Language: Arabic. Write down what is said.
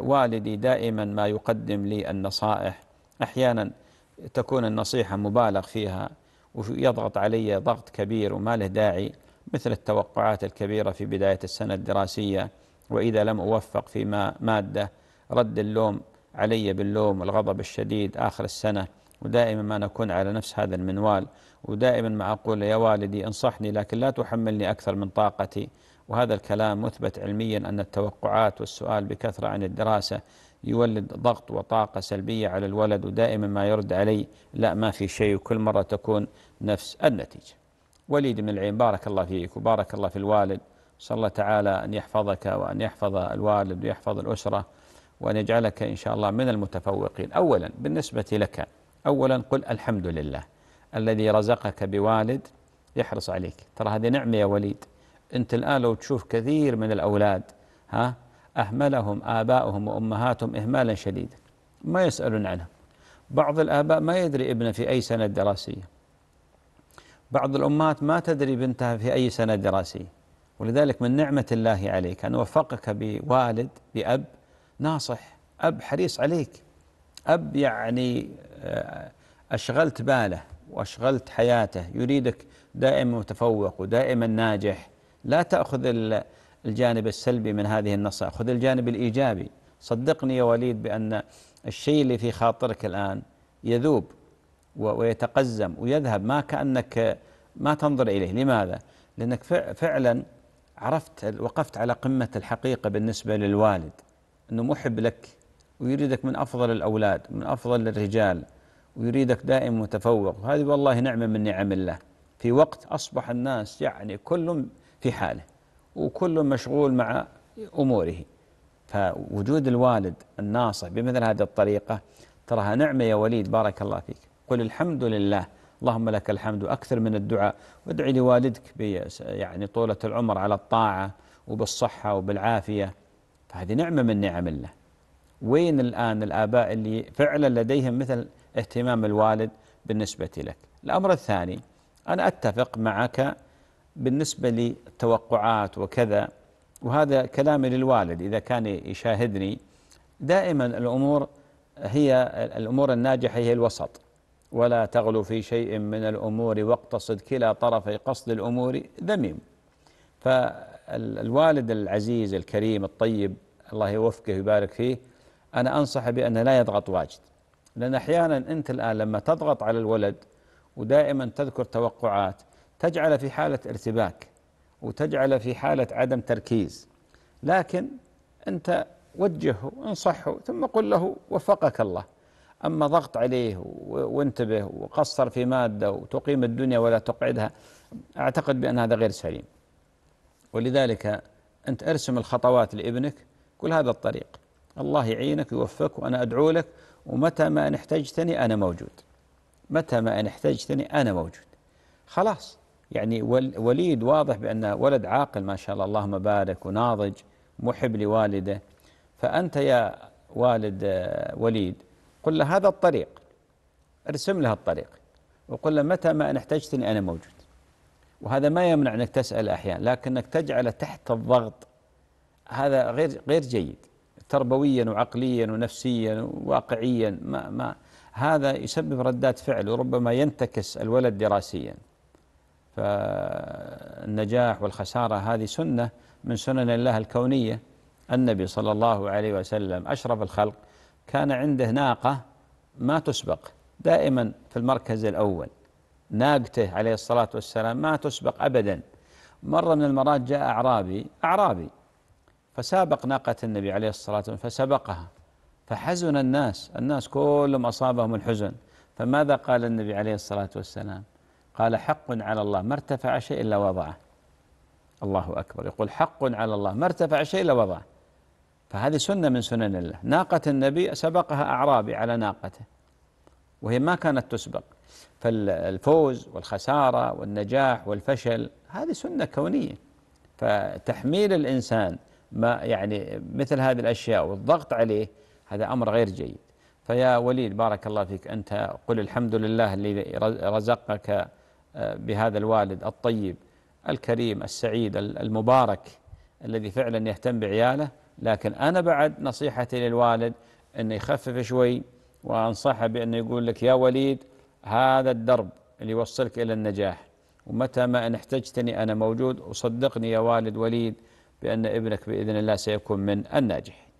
والدي دائما ما يقدم لي النصائح أحيانا تكون النصيحة مبالغ فيها ويضغط علي ضغط كبير وما له داعي مثل التوقعات الكبيرة في بداية السنة الدراسية وإذا لم أوفق فيما مادة رد اللوم علي باللوم والغضب الشديد آخر السنة ودائما ما نكون على نفس هذا المنوال ودائما ما أقول يا والدي انصحني لكن لا تحملني أكثر من طاقتي وهذا الكلام مثبت علميا أن التوقعات والسؤال بكثرة عن الدراسة يولد ضغط وطاقة سلبية على الولد ودائما ما يرد علي لا ما في شيء وكل مرة تكون نفس النتيجة وليد بن العين بارك الله فيك وبارك الله في الوالد صلى الله تعالى أن يحفظك وأن يحفظ الوالد ويحفظ الأسرة وأن يجعلك إن شاء الله من المتفوقين أولا بالنسبة لك أولا قل الحمد لله الذي رزقك بوالد يحرص عليك ترى هذه نعمة يا وليد أنت الآن لو تشوف كثير من الأولاد ها أهملهم ابائهم وأمهاتهم إهمالا شديدا ما يسألون عنهم بعض الآباء ما يدري ابنه في أي سنة دراسية بعض الأمهات ما تدري بنتها في أي سنة دراسية ولذلك من نعمة الله عليك أن وفقك بوالد بأب ناصح أب حريص عليك أب يعني آه، أشغلت باله وأشغلت حياته يريدك دائما متفوق ودائما ناجح لا تأخذ الجانب السلبي من هذه النصائح خذ الجانب الإيجابي صدقني يا وليد بأن الشيء اللي في خاطرك الآن يذوب ويتقزم ويذهب ما كأنك ما تنظر إليه لماذا؟ لأنك فعلا عرفت وقفت على قمة الحقيقة بالنسبة للوالد أنه محب لك ويريدك من أفضل الأولاد من أفضل الرجال ويريدك دائم متفوق وهذه والله نعمة من نعم الله في وقت أصبح الناس يعني كل في حاله وكل مشغول مع أموره فوجود الوالد الناصح بمثل هذه الطريقة تراها نعمة يا وليد بارك الله فيك قل الحمد لله اللهم لك الحمد وأكثر من الدعاء وادعي لوالدك يعني طولة العمر على الطاعة وبالصحة وبالعافية فهذه نعمة من نعم الله وين الآن الآباء اللي فعلا لديهم مثل اهتمام الوالد بالنسبة لك الأمر الثاني أنا أتفق معك بالنسبة للتوقعات وكذا وهذا كلامي للوالد إذا كان يشاهدني دائما الأمور هي الأمور الناجحة هي الوسط ولا تغلو في شيء من الأمور واقتصد كلا طرفي قصد الأمور ذميم فالوالد العزيز الكريم الطيب الله يوفقه ويبارك فيه أنا أنصح بأن لا يضغط واجد لأن أحيانا أنت الآن لما تضغط على الولد ودائما تذكر توقعات تجعل في حالة ارتباك وتجعل في حالة عدم تركيز لكن أنت وجهه انصحه ثم قل له وفقك الله أما ضغط عليه وانتبه وقصر في مادة وتقيم الدنيا ولا تقعدها أعتقد بأن هذا غير سليم ولذلك أنت ارسم الخطوات لابنك قل هذا الطريق الله يعينك يوفقك وأنا أدعو لك ومتى ما أن احتجتني أنا موجود متى ما أن احتجتني أنا موجود خلاص يعني وليد واضح بأنه ولد عاقل ما شاء الله اللهم بارك وناضج محب لوالده فأنت يا والد آه، وليد قل له هذا الطريق ارسم له الطريق وقل له متى ما ان احتجتني أنا موجود وهذا ما يمنع أنك تسأل أحيانا لكنك تجعله تحت الضغط هذا غير غير جيد تربويا وعقليا ونفسيا وواقعيا ما ما هذا يسبب ردات فعل وربما ينتكس الولد دراسيا فالنجاح والخسارة هذه سنة من سنن الله الكونية النبي صلى الله عليه وسلم أشرف الخلق كان عنده ناقة ما تسبق دائما في المركز الأول ناقته عليه الصلاة والسلام ما تسبق أبدا مرة من المرات جاء أعرابي أعرابي فسابق ناقة النبي عليه الصلاة والسلام فسبقها فحزن الناس الناس كلهم أصابهم الحزن فماذا قال النبي عليه الصلاة والسلام قال حق على الله ما ارتفع شيء إلا وضعه الله أكبر يقول حق على الله ما ارتفع شيء إلا وضعه فهذه سنة من سنن الله ناقة النبي سبقها أعرابي على ناقته وهي ما كانت تسبق فالفوز والخسارة والنجاح والفشل هذه سنة كونية فتحميل الإنسان ما يعني مثل هذه الأشياء والضغط عليه هذا أمر غير جيد فيا وليد بارك الله فيك أنت قل الحمد لله الذي رزقك بهذا الوالد الطيب الكريم السعيد المبارك الذي فعلا يهتم بعياله لكن أنا بعد نصيحتي للوالد أنه يخفف شوي وأنصحه بأنه يقول لك يا وليد هذا الدرب اللي يوصلك إلى النجاح ومتى ما أن احتجتني أنا موجود وصدقني يا والد وليد بأن ابنك بإذن الله سيكون من الناجح